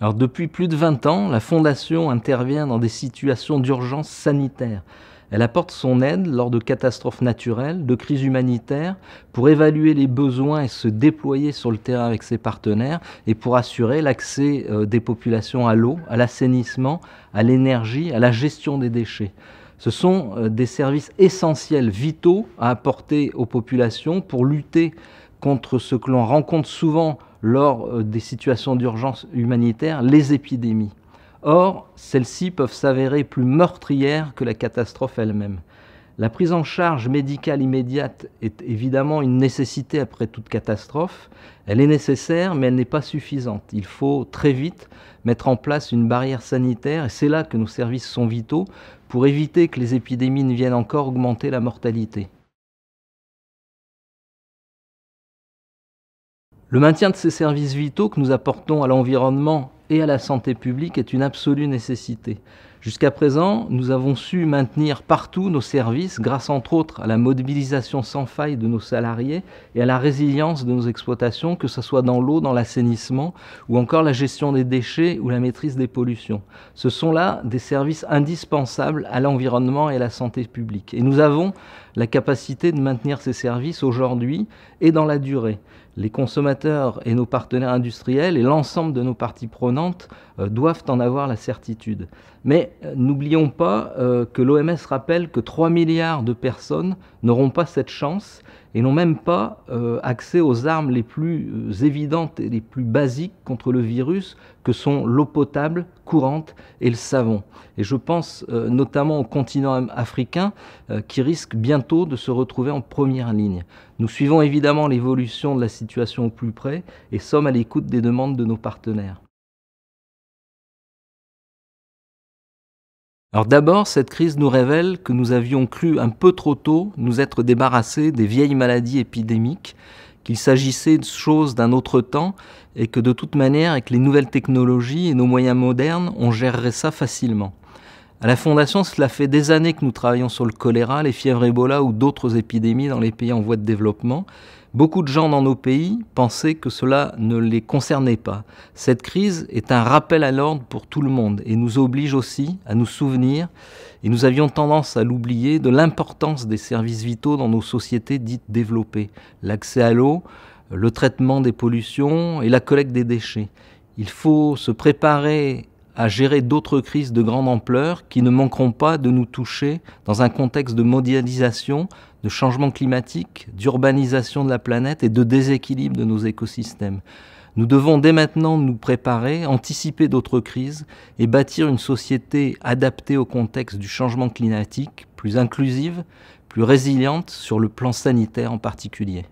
Alors depuis plus de 20 ans, la Fondation intervient dans des situations d'urgence sanitaire. Elle apporte son aide lors de catastrophes naturelles, de crises humanitaires, pour évaluer les besoins et se déployer sur le terrain avec ses partenaires et pour assurer l'accès euh, des populations à l'eau, à l'assainissement, à l'énergie, à la gestion des déchets. Ce sont euh, des services essentiels, vitaux à apporter aux populations pour lutter contre ce que l'on rencontre souvent lors euh, des situations d'urgence humanitaire les épidémies. Or, celles-ci peuvent s'avérer plus meurtrières que la catastrophe elle-même. La prise en charge médicale immédiate est évidemment une nécessité après toute catastrophe. Elle est nécessaire, mais elle n'est pas suffisante. Il faut très vite mettre en place une barrière sanitaire, et c'est là que nos services sont vitaux, pour éviter que les épidémies ne viennent encore augmenter la mortalité. Le maintien de ces services vitaux que nous apportons à l'environnement et à la santé publique est une absolue nécessité. Jusqu'à présent, nous avons su maintenir partout nos services grâce entre autres à la mobilisation sans faille de nos salariés et à la résilience de nos exploitations, que ce soit dans l'eau, dans l'assainissement ou encore la gestion des déchets ou la maîtrise des pollutions. Ce sont là des services indispensables à l'environnement et à la santé publique. Et nous avons la capacité de maintenir ces services aujourd'hui et dans la durée. Les consommateurs et nos partenaires industriels et l'ensemble de nos parties prenantes euh, doivent en avoir la certitude. Mais n'oublions pas euh, que l'OMS rappelle que 3 milliards de personnes n'auront pas cette chance et n'ont même pas euh, accès aux armes les plus euh, évidentes et les plus basiques contre le virus, que sont l'eau potable, courante et le savon. Et je pense notamment au continent africain qui risque bientôt de se retrouver en première ligne. Nous suivons évidemment l'évolution de la situation au plus près et sommes à l'écoute des demandes de nos partenaires. Alors d'abord, cette crise nous révèle que nous avions cru un peu trop tôt nous être débarrassés des vieilles maladies épidémiques, qu'il s'agissait de choses d'un autre temps et que de toute manière, avec les nouvelles technologies et nos moyens modernes, on gérerait ça facilement. À la Fondation, cela fait des années que nous travaillons sur le choléra, les fièvres Ebola ou d'autres épidémies dans les pays en voie de développement. Beaucoup de gens dans nos pays pensaient que cela ne les concernait pas. Cette crise est un rappel à l'ordre pour tout le monde et nous oblige aussi à nous souvenir, et nous avions tendance à l'oublier, de l'importance des services vitaux dans nos sociétés dites développées. L'accès à l'eau, le traitement des pollutions et la collecte des déchets. Il faut se préparer à gérer d'autres crises de grande ampleur qui ne manqueront pas de nous toucher dans un contexte de mondialisation, de changement climatique, d'urbanisation de la planète et de déséquilibre de nos écosystèmes. Nous devons dès maintenant nous préparer, anticiper d'autres crises et bâtir une société adaptée au contexte du changement climatique, plus inclusive, plus résiliente sur le plan sanitaire en particulier.